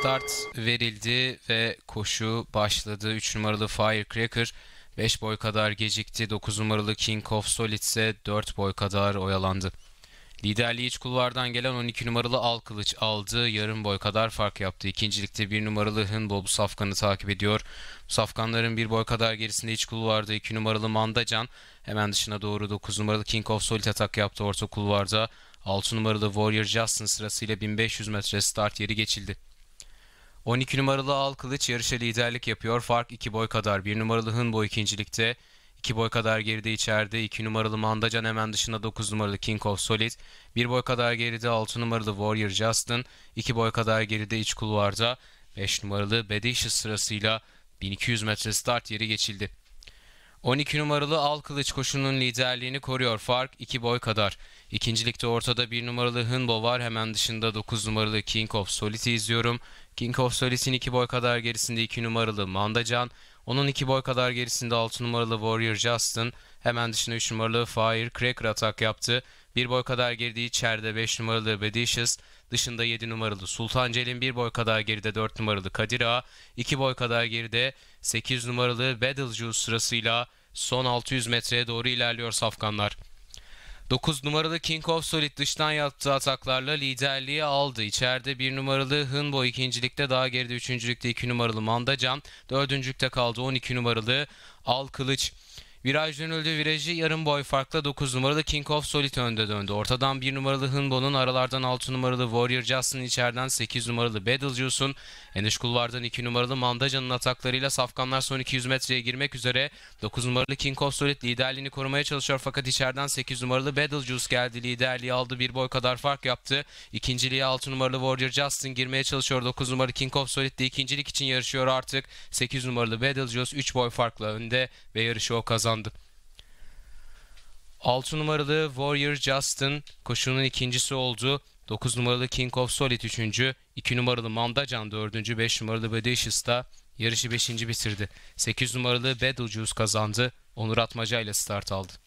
Start verildi ve koşu başladı. 3 numaralı Firecracker 5 boy kadar gecikti. 9 numaralı King of Solid ise 4 boy kadar oyalandı. Liderliği iç kulvardan gelen 12 numaralı Al Kılıç aldı. Yarım boy kadar fark yaptı. İkincilikte 1 numaralı Hınbo bu safkanı takip ediyor. Bu safkanların 1 boy kadar gerisinde iç kulvarda 2 numaralı Mandacan. Hemen dışına doğru 9 numaralı King of Solid atak yaptı orta kulvarda. 6 numaralı Warrior Justin sırasıyla 1500 metre start yeri geçildi. 12 numaralı Al Kılıç yarışa liderlik yapıyor. Fark 2 boy kadar. 1 numaralı Hınbo ikincilikte. 2 boy kadar geride içeride. 2 numaralı Mandacan hemen dışında 9 numaralı King of Solid. 1 boy kadar geride 6 numaralı Warrior Justin. 2 boy kadar geride iç kulvarda. 5 numaralı Bedicious sırasıyla 1200 metre start yeri geçildi. 12 numaralı Al Kılıç koşunun liderliğini koruyor. Fark 2 boy kadar. İkincilikte ortada 1 numaralı Hınbo var. Hemen dışında 9 numaralı King of Solid'i izliyorum. King of Solid'in 2 boy kadar gerisinde 2 numaralı Mandacan. Onun 2 boy kadar gerisinde 6 numaralı Warrior Justin. Hemen dışında 3 numaralı Fire Cracker atak yaptı. 1 boy kadar geride içeride 5 numaralı Bedicious. Dışında 7 numaralı Sultan Celin 1 boy kadar geride 4 numaralı Kadir Ağa. 2 boy kadar geride 8 numaralı Battlejuice sırasıyla Son 600 metreye doğru ilerliyor safkanlar. 9 numaralı King of Solid dıştan yaptığı ataklarla liderliği aldı. İçeride 1 numaralı Hınbo ikincilikte daha geride 3. 2 numaralı Mandacan. 4. kaldı 12 numaralı Al Kılıç. Viraj dönüldü. Virajı yarım boy farkla 9 numaralı King of Solid önde döndü. Ortadan 1 numaralı Hınbo'nun aralardan 6 numaralı Warrior Justin içeriden 8 numaralı Beetlejuice'un Eniş Kulvar'dan 2 numaralı Mandaca'nın ataklarıyla safkanlar son 200 metreye girmek üzere 9 numaralı King of Solid liderliğini korumaya çalışıyor fakat içeriden 8 numaralı Beetlejuice geldi. Liderliği aldı. Bir boy kadar fark yaptı. İkinciliğe 6 numaralı Warrior Justin girmeye çalışıyor. 9 numaralı King of Solid de ikincilik için yarışıyor artık. 8 numaralı Beetlejuice 3 boy farkla önde ve yarışı o kazandı kazandı. 6 numaralı Warrior Justin koşunun ikincisi oldu. 9 numaralı King of Solid üçüncü, 2 numaralı Mandacan dördüncü, 5 numaralı Bodacious da yarışı beşinci bitirdi. 8 numaralı Beetlejuice kazandı. Onur Atmaca ile start aldı.